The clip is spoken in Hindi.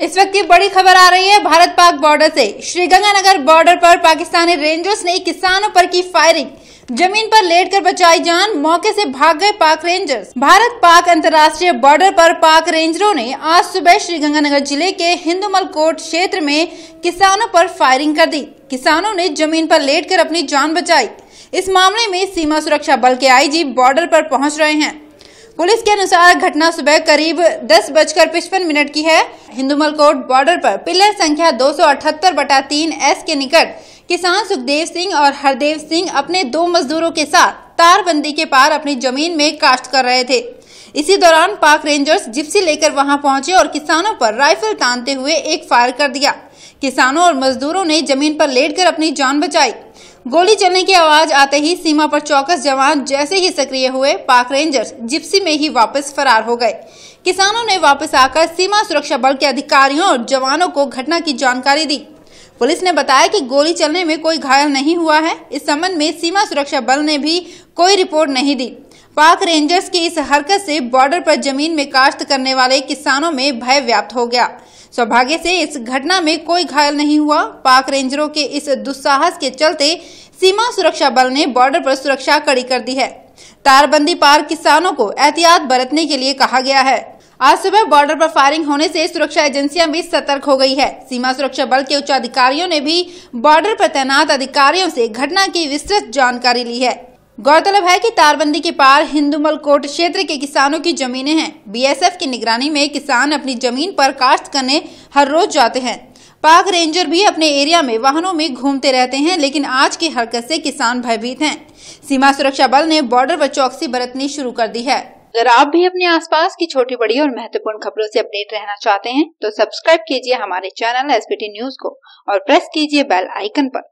इस वक्त की बड़ी खबर आ रही है भारत पाक बॉर्डर से श्रीगंगानगर बॉर्डर पर पाकिस्तानी रेंजर्स ने किसानों पर की फायरिंग जमीन पर लेटकर बचाई जान मौके से भाग गए पाक रेंजर्स भारत पाक अंतर्राष्ट्रीय बॉर्डर पर पाक रेंजरों ने आज सुबह श्रीगंगानगर जिले के हिंदुमल कोट क्षेत्र में किसानों पर फायरिंग कर दी किसानों ने जमीन पर लेटकर अपनी जान बचाई इस मामले में सीमा सुरक्षा बल के आईजी बॉर्डर पर पहुंच रहे हैं पुलिस के अनुसार घटना सुबह करीब दस बजकर पिचपन मिनट की है हिंदुमल कोट बॉर्डर पर पिलर संख्या दो सौ अठहत्तर बटा तीन एस के निकट किसान सुखदेव सिंह और हरदेव सिंह अपने दो मजदूरों के साथ तारबंदी के पार अपनी जमीन में काश्त कर रहे थे इसी दौरान पाक रेंजर्स जिप्सी लेकर वहां पहुंचे और किसानों पर राइफल तानते हुए एक फायर कर दिया किसानों और मजदूरों ने जमीन पर लेटकर अपनी जान बचाई गोली चलने की आवाज आते ही सीमा पर चौकस जवान जैसे ही सक्रिय हुए पाक रेंजर्स जिप्सी में ही वापस फरार हो गए किसानों ने वापस आकर सीमा सुरक्षा बल के अधिकारियों और जवानों को घटना की जानकारी दी पुलिस ने बताया कि गोली चलने में कोई घायल नहीं हुआ है इस संबंध में सीमा सुरक्षा बल ने भी कोई रिपोर्ट नहीं दी पाक रेंजर्स की इस हरकत से बॉर्डर पर जमीन में काश्त करने वाले किसानों में भय व्याप्त हो गया सौभाग्य से इस घटना में कोई घायल नहीं हुआ पाक रेंजरों के इस दुस्साहस के चलते सीमा सुरक्षा बल ने बॉर्डर पर सुरक्षा कड़ी कर दी है तारबंदी पार किसानों को एहतियात बरतने के लिए कहा गया है आज सुबह बॉर्डर पर फायरिंग होने से सुरक्षा एजेंसियां भी सतर्क हो गई है सीमा सुरक्षा बल के उच्च अधिकारियों ने भी बॉर्डर पर तैनात अधिकारियों से घटना की विस्तृत जानकारी ली है गौरतलब है कि तारबंदी के पार हिंदुमल कोट क्षेत्र के किसानों की जमीनें हैं बीएसएफ की निगरानी में किसान अपनी जमीन पर काश्त करने हर रोज जाते हैं पाक रेंजर भी अपने एरिया में वाहनों में घूमते रहते हैं लेकिन आज की हरकत से किसान भयभीत हैं सीमा सुरक्षा बल ने बॉर्डर पर चौकसी बरतनी शुरू कर दी है अगर आप भी अपने आस की छोटी बड़ी और महत्वपूर्ण खबरों ऐसी अपडेट रहना चाहते हैं तो सब्सक्राइब कीजिए हमारे चैनल एस न्यूज को और प्रेस कीजिए बेल आइकन आरोप